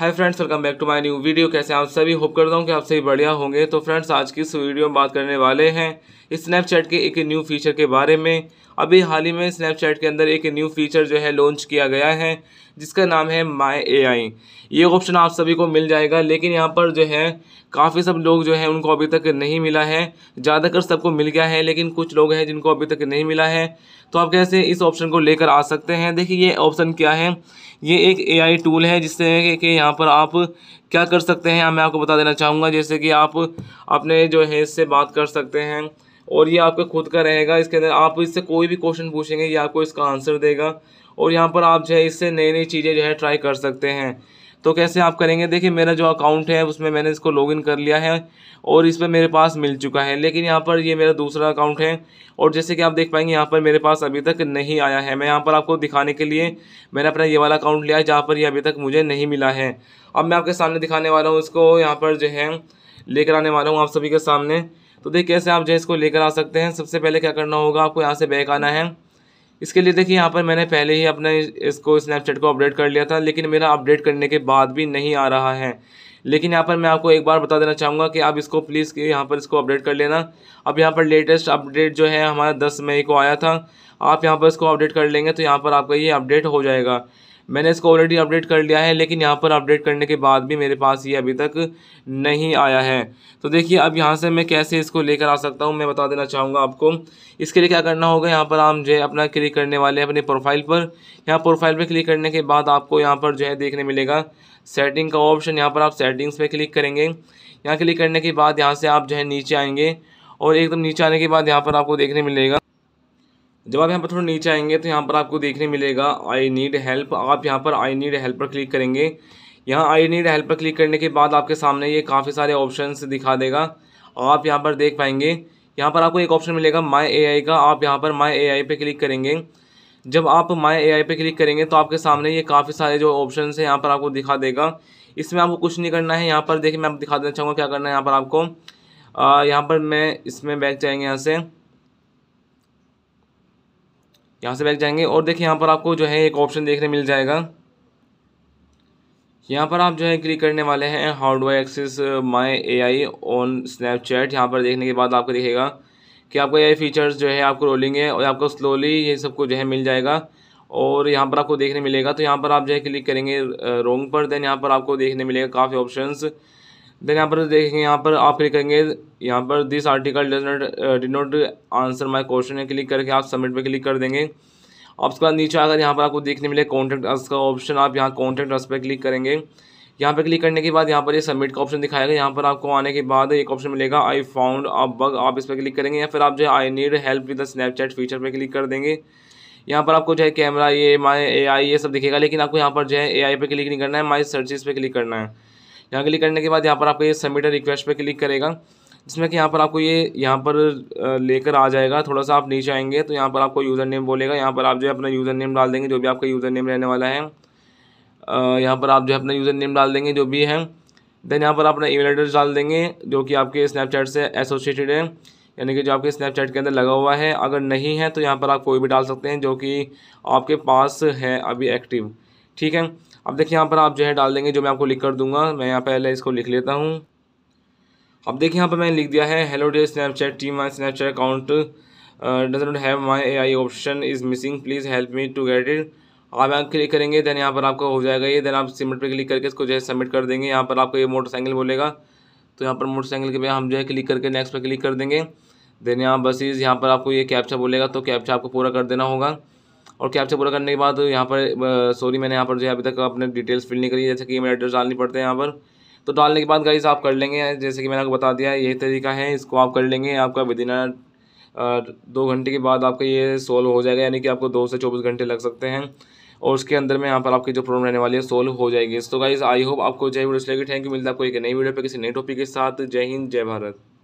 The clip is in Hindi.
hi friends welcome back to my new video कैसे आप सभी होप करता हूँ कि आप सभी बढ़िया होंगे तो फ्रेंड्स आज की इस वीडियो में बात करने वाले हैं स्नैपचैट के एक न्यू फीचर के बारे में अभी हाल ही में स्नैपचैट के अंदर एक न्यू फीचर जो है लॉन्च किया गया है जिसका नाम है माई ए आई ये ऑप्शन आप सभी को मिल जाएगा लेकिन यहाँ पर जो है काफ़ी सब लोग जो है उनको अभी तक नहीं मिला है ज़्यादातर सबको मिल गया है लेकिन कुछ लोग हैं जिनको अभी तक नहीं मिला है तो आप कैसे इस ऑप्शन को लेकर आ सकते हैं देखिए ये ऑप्शन क्या है ये एक ए टूल है जिससे कि यहाँ यहाँ पर आप क्या कर सकते हैं मैं आपको बता देना चाहूँगा जैसे कि आप अपने जो है इससे बात कर सकते हैं और ये आपका खुद का रहेगा इसके अंदर आप इससे कोई भी क्वेश्चन पूछेंगे ये आपको इसका आंसर देगा और यहाँ पर आप जो है इससे नई नई चीज़ें जो है ट्राई कर सकते हैं तो कैसे आप करेंगे देखिए मेरा जो अकाउंट है उसमें मैंने इसको लॉगिन कर लिया है और इस पर मेरे पास मिल चुका है लेकिन यहाँ पर ये मेरा दूसरा अकाउंट है और जैसे कि आप देख पाएंगे यहाँ पर मेरे पास अभी तक नहीं आया है मैं यहाँ पर आपको दिखाने के लिए मैंने अपना ये वाला अकाउंट लिया है जहाँ पर ये अभी तक मुझे नहीं मिला है अब मैं आपके सामने दिखाने वाला हूँ इसको यहाँ पर जो है लेकर आने वाला हूँ आप सभी के सामने तो देखिए कैसे आप जो है इसको लेकर आ सकते हैं सबसे पहले क्या करना होगा आपको यहाँ से बैक आना है इसके लिए देखिए यहाँ पर मैंने पहले ही अपने इसको स्नैपचैट को अपडेट कर लिया था लेकिन मेरा अपडेट करने के बाद भी नहीं आ रहा है लेकिन यहाँ पर मैं आपको एक बार बता देना चाहूँगा कि आप इसको प्लीज़ यहाँ पर इसको अपडेट कर लेना अब यहाँ पर लेटेस्ट अपडेट जो है हमारा दस मई को आया था आप यहाँ पर इसको अपडेट कर लेंगे तो यहाँ पर आपका ये अपडेट हो जाएगा मैंने इसको ऑलरेडी अपडेट कर लिया है लेकिन यहाँ पर अपडेट करने के बाद भी मेरे पास ये अभी तक नहीं आया है तो देखिए अब यहाँ से मैं कैसे इसको लेकर आ सकता हूँ मैं बता देना चाहूँगा आपको इसके लिए क्या करना होगा यहाँ पर आप जो है अपना क्लिक करने वाले हैं अपने प्रोफाइल पर यहाँ प्रोफाइल पर क्लिक करने के बाद आपको यहाँ पर जो है देखने मिलेगा सेटिंग का ऑप्शन यहाँ पर आप सेटिंग्स पर क्लिक करेंगे यहाँ क्लिक करने के बाद यहाँ से आप जो है नीचे आएंगे और एकदम नीचे आने के बाद यहाँ पर आपको देखने मिलेगा जब आप यहाँ पर थोड़ा नीचे आएंगे तो यहाँ पर आपको देखने मिलेगा आई नीड हेल्प आप यहाँ पर आई नीड हेल्प पर क्लिक करेंगे यहाँ आई नीड हेल्प पर क्लिक करने के बाद आपके सामने ये काफ़ी सारे ऑप्शन दिखा देगा आप यहाँ पर देख पाएंगे यहाँ पर आपको एक ऑप्शन मिलेगा माई ए का आप यहाँ पर माई ए पर क्लिक करेंगे जब आप माई ए पर क्लिक करेंगे तो आपके सामने ये काफ़ी सारे जो ऑप्शन हैं यहाँ पर आपको दिखा देगा इसमें आपको कुछ नहीं करना है यहाँ पर देखिए मैं आपको दिखा देना चाहूँगा क्या करना है यहाँ पर आपको यहाँ पर मैं इसमें बैग जाएंगे यहाँ से यहाँ से बैक जाएंगे और देखिए यहाँ पर आपको जो है एक ऑप्शन देखने मिल जाएगा यहाँ पर आप जो है क्लिक करने वाले हैं how do I access my AI on Snapchat यहाँ पर देखने के बाद आपको दिखेगा कि आपको ये फीचर्स जो है आपको रोलेंगे और आपको स्लोली ये सबको जो है मिल जाएगा और यहाँ पर आपको देखने मिलेगा तो यहाँ पर आप जो है क्लिक करेंगे रोंग uh, पर देन यहाँ पर आपको देखने मिलेगा काफ़ी ऑप्शंस देन यहाँ पर देखेंगे यहाँ पर आप क्लिक करेंगे यहाँ पर this article does not did not answer my question है क्लिक करके आप सबमिट पर क्लिक कर देंगे आप उसके बाद नीचे आकर यहाँ पर आपको देखने मिले कॉन्टैक्ट अस का ऑप्शन आप यहाँ कॉन्टैक्ट अस पर क्लिक करेंगे यहाँ पर क्लिक करने के बाद यहाँ पर ये सबमिट का ऑप्शन दिखाएगा यहाँ पर आपको आने के बाद एक ऑप्शन मिलेगा आई फाउंड आप बग आप इस पर क्लिक करेंगे या फिर आप जो है I need help with the Snapchat feature पर क्लिक कर देंगे यहाँ पर आपको जो है कैमरा ये माई ए आई ये सब दिखेगा लेकिन आपको यहाँ पर जो है ए आई पर क्लिक नहीं करना है माई सर्चिस पर क्लिक करना है यहाँ क्लिक करने के बाद यहाँ पर आपको ये सबमिटर रिक्वेस्ट पर क्लिक करेगा जिसमें कि यहाँ पर आपको ये यहाँ पर लेकर आ जाएगा थोड़ा सा आप नीचे आएंगे तो यहाँ पर आपको यूज़र नेम बोलेगा यहाँ पर आप जो है अपना यूज़र नेम डाल देंगे जो भी आपका यूज़र नेम रहने वाला है यहाँ पर आप जो है अपना यूज़र नेम डाल देंगे जो भी है देन यहाँ पर अपना ईमेल एड्रेस डाल देंगे जो कि आपके स्नैपचैट से एसोसिएटेड है यानी कि जो आपके स्नैपचैट के अंदर लगा हुआ है अगर नहीं है तो यहाँ पर आप कोई भी डाल सकते हैं जो कि आपके पास है अभी एक्टिव ठीक है अब देखिए यहाँ पर आप जो है डाल देंगे जो मैं आपको लिख कर दूंगा मैं यहाँ पहले इसको लिख लेता हूँ अब देखिए यहाँ पर मैंने लिख दिया है hello there Snapchat team my Snapchat account doesn't have my AI option is missing please help me to get it आप यहाँ क्लिक करेंगे देन यहाँ पर आपका हो जाएगा ये देन आप सिमट पर क्लिक करके इसको जो है सबमिट कर देंगे यहाँ पर आपको ये मोटरसाइकिल बोलेगा तो यहाँ पर मोटरसाइकिल के पे हम जो है क्लिक करके नेक्स्ट पर क्लिक कर देंगे देन यहाँ बसीज यहाँ पर आपको ये कैप्चा बोलेगा तो कैप्चा आपको पूरा कर देना होगा और कैप्चर पूरा करने के बाद यहाँ पर सॉरी मैंने यहाँ पर जो है अभी तक अपने डिटेल्स फिल नहीं करी जैसे कि मेरा एड्रेस डालनी पड़ते हैं यहाँ पर तो डालने के बाद गाइस आप कर लेंगे जैसे कि मैंने आपको बता दिया यही तरीका है इसको आप कर लेंगे आपका विद इन दो घंटे के बाद आपका ये सोल्व हो जाएगा यानी कि आपको दो से चौबीस घंटे लग सकते हैं और उसके अंदर में यहाँ पर आपकी जो प्रॉब्लम रहने वाली है सोल्व हो जाएगी तो गाइज आई होप आपको जय वीडियो लगे थैंक यू मिलता है आपको एक नई वीडियो पर किसी नए टॉपिक के साथ जय हिंद जय भारत